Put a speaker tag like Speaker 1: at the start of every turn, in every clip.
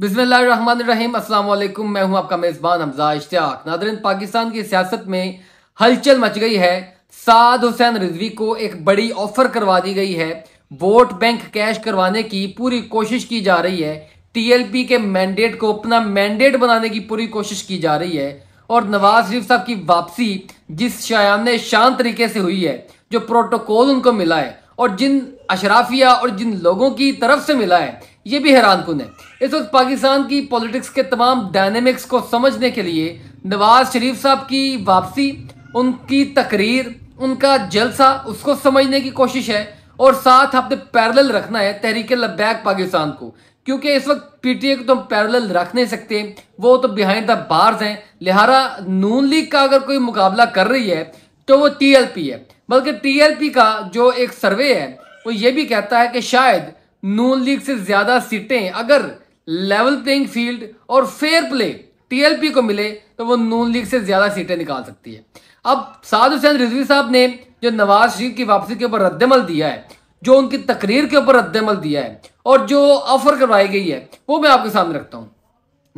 Speaker 1: बिस्मिल्लाम वालेकुम मैं हूं आपका मेज़बान हमजा इश्तियाक नादरन पाकिस्तान की सियासत में हलचल मच गई है साद हुसैन रिजवी को एक बड़ी ऑफर करवा दी गई है वोट बैंक कैश करवाने की पूरी कोशिश की जा रही है टीएलपी के मैंडेट को अपना मैंडेट बनाने की पूरी कोशिश की जा रही है और नवाज शरीफ साहब की वापसी जिस शायान शांत तरीके से हुई है जो प्रोटोकॉल उनको मिला है और जिन अशराफिया और जिन लोगों की तरफ से मिला है ये भी हैरान कन है इस वक्त पाकिस्तान की पॉलिटिक्स के तमाम डायनेमिक्स को समझने के लिए नवाज शरीफ साहब की वापसी उनकी तकरीर उनका जलसा उसको समझने की कोशिश है और साथ आपने पैरल रखना है तहरीक लब्बैक पाकिस्तान को क्योंकि इस वक्त पीटीए को तो हम पैरल रख नहीं सकते वो तो बिहाइंड द बार्स हैं लिहाजा नून लीग का अगर कोई मुकाबला कर रही है तो वो टीएलपी है बल्कि टीएलपी का जो एक सर्वे है वो ये भी कहता है कि शायद नून लीग से ज़्यादा सीटें अगर लेवल प्लेइंग फील्ड और फेयर प्ले टीएलपी को मिले तो वो नून लीग से ज़्यादा सीटें निकाल सकती है अब साद हुसैन रिजवी साहब ने जो नवाज शरीफ की वापसी के ऊपर रद्दमल दिया है जो उनकी तकरीर के ऊपर रद्दमल दिया है और जो ऑफर करवाई गई है वो मैं आपके सामने रखता हूँ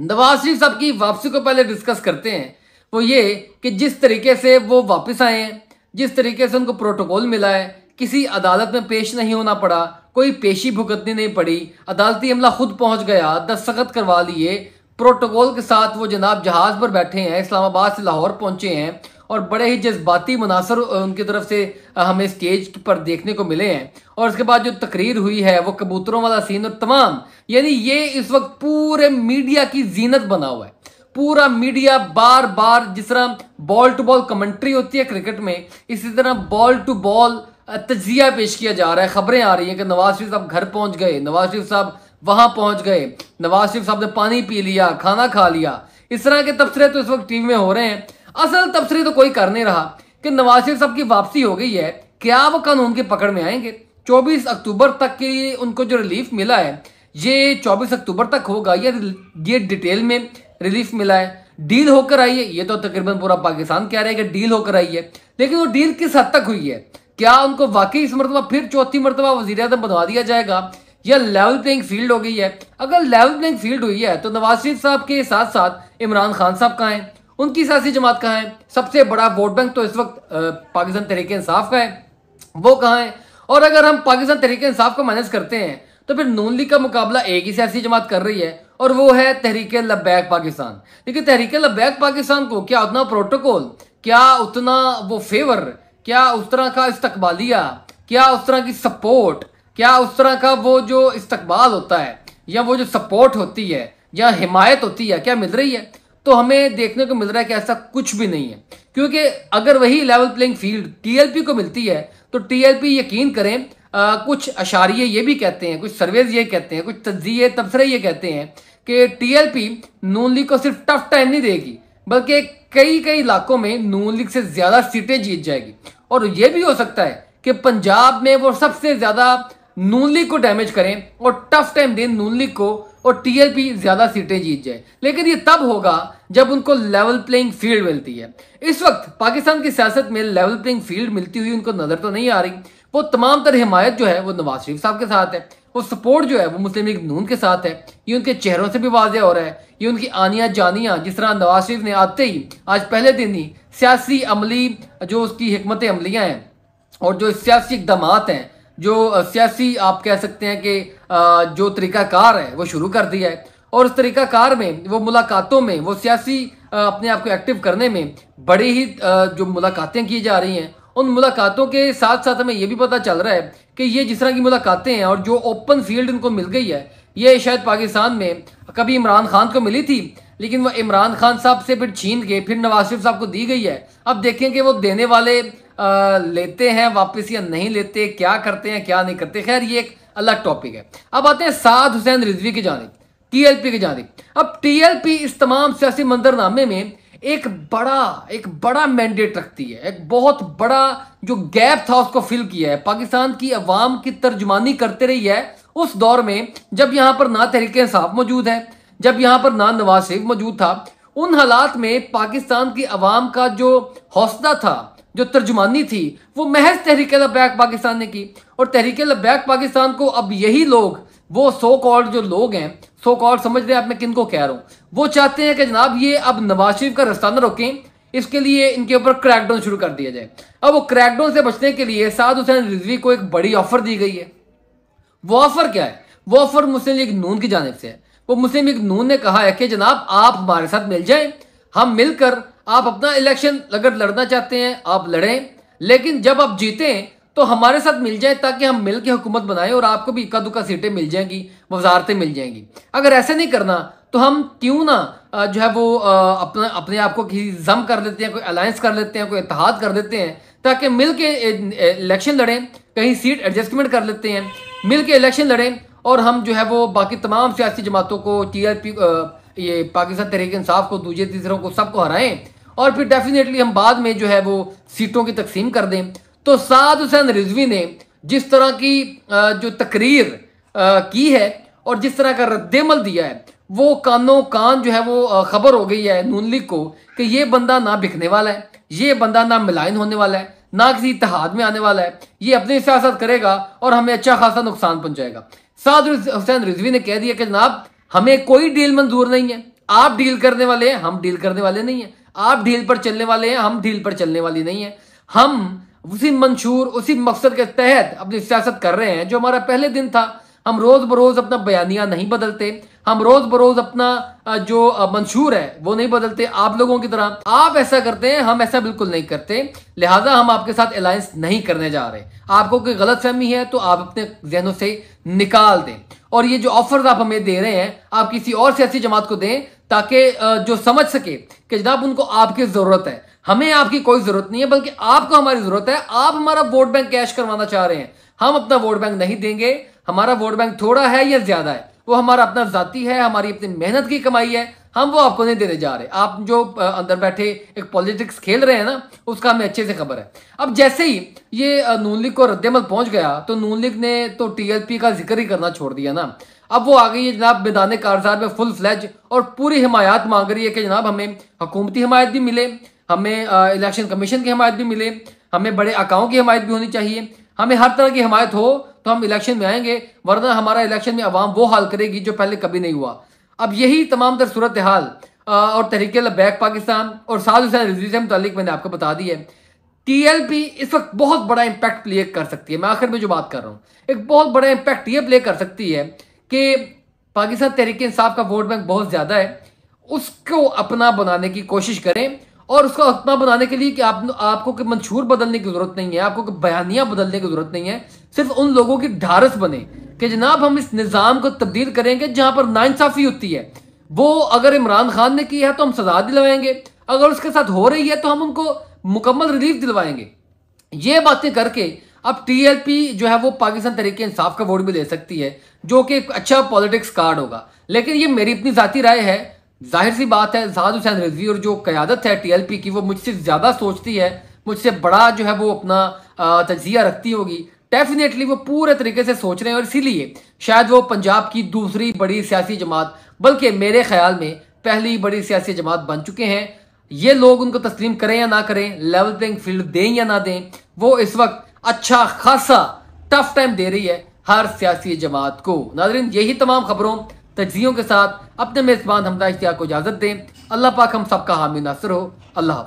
Speaker 1: नवाज शरीफ साहब की वापसी को पहले डिस्कस करते हैं वो ये कि जिस तरीके से वो वापस आए हैं जिस तरीके से उनको प्रोटोकॉल मिला है किसी अदालत में पेश नहीं होना पड़ा कोई पेशी भुगतनी नहीं पड़ी अदालती अमला खुद पहुंच गया दस्तखत करवा लिए प्रोटोकॉल के साथ वो जनाब जहाज़ पर बैठे हैं इस्लामाबाद से लाहौर पहुंचे हैं और बड़े ही जज्बाती मुनासर उनकी तरफ से हमें स्टेज पर देखने को मिले हैं और उसके बाद जो तकरीर हुई है वो कबूतरों वाला सीन और तमाम यानी ये इस वक्त पूरे मीडिया की जीनत बना हुआ है पूरा मीडिया बार बार जिस तरह बॉल टू बॉल कमेंट्री होती है क्रिकेट में इसी तरह बॉल टू बॉल तजिया पेश किया जा रहा है खबरें आ रही हैं कि नवाज शरीफ साहब घर पहुंच गए नवाज शरीफ साहब वहां पहुंच गए नवाज शरीफ साहब ने पानी पी लिया खाना खा लिया इस तरह के तबसरे तो इस वक्त टीवी में हो रहे हैं असल तबसरे तो कोई कर नहीं रहा कि नवाज शरीफ साहब की वापसी हो गई है क्या वो कानून की पकड़ में आएंगे 24 अक्टूबर तक के उनको जो रिलीफ मिला है ये 24 अक्टूबर तक होगा ये ये डिटेल में रिलीफ मिला है डील होकर आई है ये तो तकरीबन पूरा पाकिस्तान कह रहा है कि डील होकर आई है लेकिन वो डील किस हद तक हुई है क्या उनको वाकई इस मरतबा फिर चौथी मरतबा वजी अजम बनवा दिया जाएगा या लेवल प्लेइंग फील्ड हो गई है अगर लेवल प्लेइंग फील्ड हुई है तो नवाज शरीफ साहब के साथ साथ इमरान खान साहब कहाँ हैं उनकी सियासी जमात कहाँ है सबसे बड़ा वोट बैंक तो इस वक्त पाकिस्तान तरीके इंसाफ का है वो कहाँ है और अगर हम पाकिस्तान तरीके इंसाफ को मैनेज करते हैं तो फिर नून लीग का मुकाबला एक ही सियासी जमात कर रही है और वो है तहरीक लबैक पाकिस्तान देखिए तहरीक लब्बैक पाकिस्तान को क्या उतना प्रोटोकॉल क्या उतना वो फेवर क्या उस तरह का इस्तबालिया क्या उस तरह की सपोर्ट क्या उस तरह का वो जो इस्तबाल होता है या वो जो सपोर्ट होती है या हिमायत होती है क्या मिल रही है तो हमें देखने को मिल रहा है कि ऐसा कुछ भी नहीं है क्योंकि अगर वही लेवल प्लेइंग फील्ड टीएलपी को मिलती है तो टीएलपी यकीन करें आ, कुछ अशारिये ये भी कहते हैं कुछ सर्वेज ये कहते हैं कुछ तजिये तबसरे ये कहते हैं कि टीएलपी नून लीग को सिर्फ टफ टाइम नहीं देगी बल्कि कई कई इलाकों में नून लीग से ज़्यादा सीटें जीत जाएगी और ये भी हो सकता है कि पंजाब में वो सबसे ज़्यादा नून लीग को डैमेज करें और टफ टाइम दें नून लीग को और टीएलपी ज़्यादा सीटें जीत जाए लेकिन ये तब होगा जब उनको लेवल प्लेइंग फील्ड मिलती है इस वक्त पाकिस्तान की सियासत में लेवल प्लेइंग फील्ड मिलती हुई उनको नज़र तो नहीं आ रही वो तमाम तर हमायत जो है वो नवाज शरीफ साहब के साथ है वो सपोर्ट जो है वो मुस्लिम लीग नून के साथ है ये उनके चेहरों से भी वाजे हो रहा है ये उनकी आनियाँ जानियाँ जिस तरह नवाज शरीफ ने आते ही आज पहले दिन ही सियासी अमली जो उसकी हमत अमलियाँ हैं और जो सियासी इकदाम हैं जो सियासी आप कह सकते हैं कि जो तरीक़ाकार है वो शुरू कर दिया है और उस तरीक़ाकार में वो मुलाकातों में वो सियासी अपने आप को एक्टिव करने में बड़ी ही जो मुलाकातें की जा रही हैं उन मुलाकातों के साथ साथ हमें यह भी पता चल रहा है कि ये जिस तरह की मुलाकातें हैं और जो ओपन फील्ड इनको मिल गई है ये शायद पाकिस्तान में कभी इमरान खान को मिली थी लेकिन वो इमरान खान साहब से फिर छीन के फिर नवाज शरीफ साहब को दी गई है अब देखें कि वो देने वाले आ, लेते हैं वापस या नहीं लेते क्या करते हैं क्या नहीं करते खैर ये एक अलग टॉपिक है अब आते हैं साद हुसैन रिजवी की जानब टीएलपी की जानब अब टीएलपी इस तमाम सियासी मंजरनामे में एक बड़ा एक बड़ा मैंडेट रखती है एक बहुत बड़ा जो गैप था उसको फिल किया है पाकिस्तान की अवाम की तर्जमानी करते रही है उस दौर में जब यहाँ पर ना तहरीक इंसाफ मौजूद है जब यहाँ पर ना नवाज शरीफ मौजूद था उन हालात में पाकिस्तान की अवाम का जो हौसला था जो तर्जमानी थी वो महज तहरीक लबैक पाकिस्तान ने की और तहरीक लबैक पाकिस्तान को अब यही लोग वो सो कॉल्ड जो लोग हैं सो कॉल्ड समझ रहे हैं आप मैं किन को कह रहा हूँ वो चाहते हैं कि जनाब ये अब नवाज शरीफ का रास्ता ना रोकें इसके लिए इनके ऊपर क्रैकडाउन शुरू कर दिया जाए अब वो क्रैकडाउन से बचने के लिए साद हुसैन रिजवी को एक बड़ी ऑफर दी गई है वो ऑफर क्या है वो ऑफर मुस्लिम लीग नून की जानब से है वो मुस्लिम लीग नून ने कहा है कि जनाब आप हमारे साथ मिल जाए हम मिलकर आप अपना इलेक्शन अगर लड़ना चाहते हैं आप लड़ें लेकिन जब आप जीते तो हमारे साथ मिल जाए ताकि हम मिल के हुकूमत बनाए और आपको भी इक्का दुक्का सीटें मिल जाएंगी वजारतें मिल जाएंगी अगर ऐसे नहीं करना तो हम क्यों ना जो है वो अपना अपने आप को किसी जम कर लेते हैं कोई अलायंस कर लेते हैं कोई इतिहाद कर देते हैं ताकि मिल के इलेक्शन लड़ें कहीं सीट एडजस्टमेंट कर लेते हैं मिल के इलेक्शन लड़ें और हम जो है वो बाकी तमाम सियासी जमातों को टी आर पी ये पाकिस्तान तहरीक इंसाफ को दूसरे तीसरों को सबको हराएं और फिर डेफिनेटली हम बाद में जो है वो सीटों की तकसीम कर दें तो साद हुसैन रिजवी ने जिस तरह की जो तकरीर की है और जिस तरह का रद्दमल दिया है वो कानों कान जो है वो खबर हो गई है नून लीग को कि ये बंदा ना बिकने वाला है ये बंदा ना मिलाइन होने वाला है ना किसी इतिहाद में आने वाला है ये अपनी सियासत करेगा और हमें अच्छा खासा नुकसान पहुंचाएगा साद हुसैन रिजवी ने कह दिया कि जनाब हमें कोई डील मंजूर नहीं है आप डील करने वाले हैं हम डील करने वाले नहीं हैं आप ढील पर चलने वाले हैं हम ढील पर चलने वाली नहीं है हम उसी मंशूर उसी मकसद के तहत अपनी सियासत कर रहे हैं जो हमारा पहले दिन था हम रोज बरोज अपना बयानिया नहीं बदलते हम रोज बरोज अपना जो मंशूर है वो नहीं बदलते आप लोगों की तरह आप ऐसा करते हैं हम ऐसा बिल्कुल नहीं करते लिहाजा हम आपके साथ अलायंस नहीं करने जा रहे आपको कोई गलत फहमी है तो आप अपने जहनों से निकाल दें और ये जो ऑफर्स आप हमें दे रहे हैं आप किसी और सियासी जमात को दें ताकि जो समझ सके कि जनाब उनको आपकी ज़रूरत है हमें आपकी कोई ज़रूरत नहीं है बल्कि आपको हमारी ज़रूरत है आप हमारा वोट बैंक कैश करवाना चाह रहे हैं हम अपना वोट बैंक नहीं देंगे हमारा वोट बैंक थोड़ा है या ज़्यादा है वो हमारा अपना जाती है हमारी अपनी मेहनत की कमाई है हम वो आपको नहीं देने जा रहे आप जो अंदर बैठे एक पॉलिटिक्स खेल रहे हैं ना उसका हमें अच्छे से खबर है अब जैसे ही ये नून लीग को रद्दमल पहुंच गया तो नून लीग ने तो टीएलपी का जिक्र ही करना छोड़ दिया ना अब वो आ गई है जनाब मैदान कारजार में फुल फ्लैज और पूरी हिमायत मांग रही है कि जनाब हमें हुकूमती हमायत भी मिले हमें इलेक्शन कमीशन की हमायत भी मिले हमें बड़े अकाओं की हमायत भी होनी चाहिए हमें हर तरह की हमायत हो तो हम इलेक्शन में आएंगे वरना हमारा इलेक्शन में अवाम वो हाल करेगी जो पहले कभी नहीं हुआ अब यही तमाम तर सूरत हाल और तरीके बैक पाकिस्तान और साथ हुसैन रजी से मुतलिक मैंने आपको बता दी है टी एल पी इस वक्त बहुत बड़ा इंपैक्ट प्ले कर सकती है मैं आखिर में जो बात कर रहा हूँ एक बहुत बड़ा इंपैक्ट ये प्ले कर सकती है कि पाकिस्तान तहरीक इंसाफ का वोट बैंक बहुत ज़्यादा है उसको अपना बनाने की कोशिश करें और उसको अपना बनाने के लिए कि आप, आपको कि मंशूर बदलने की ज़रूरत नहीं है आपको बयानियाँ बदलने की ज़रूरत नहीं है सिर्फ उन लोगों की ढारस बने कि जनाब हम इस निज़ाम को तब्दील करेंगे जहां पर नाइंसाफ़ी होती है वो अगर इमरान खान ने की है तो हम सजा दिलवाएंगे अगर उसके साथ हो रही है तो हम उनको मुकम्मल रिलीफ दिलवाएंगे ये बातें करके अब टी जो है वो पाकिस्तान तरीके इंसाफ का वोट भी ले सकती है जो कि एक अच्छा पॉलिटिक्स कार्ड होगा लेकिन ये मेरी अपनी ज़ाती राय है जाहिर सी बात है जहाद हुसैन रिजवी और जो क्यादत है टीएलपी की वो मुझसे ज़्यादा सोचती है मुझसे बड़ा जो है वो अपना तजिया रखती होगी डेफिनेटली वो पूरे तरीके से सोच रहे हैं और इसीलिए शायद वो पंजाब की दूसरी बड़ी सियासी जमात बल्कि मेरे ख्याल में पहली बड़ी सियासी जमात बन चुके हैं ये लोग उनको तस्लीम करें या ना करें लेवल प्लेंग फील्ड दें या ना दें वो इस वक्त अच्छा खासा टफ टाइम दे रही है हर सियासी जमात को नाजरीन यही तमाम खबरों तजियों के साथ अपने मेज़बान हमदा इश्तिया को इजाज़त दें अल्लाह पाक हम सबका हामी नासर हो अल्लाह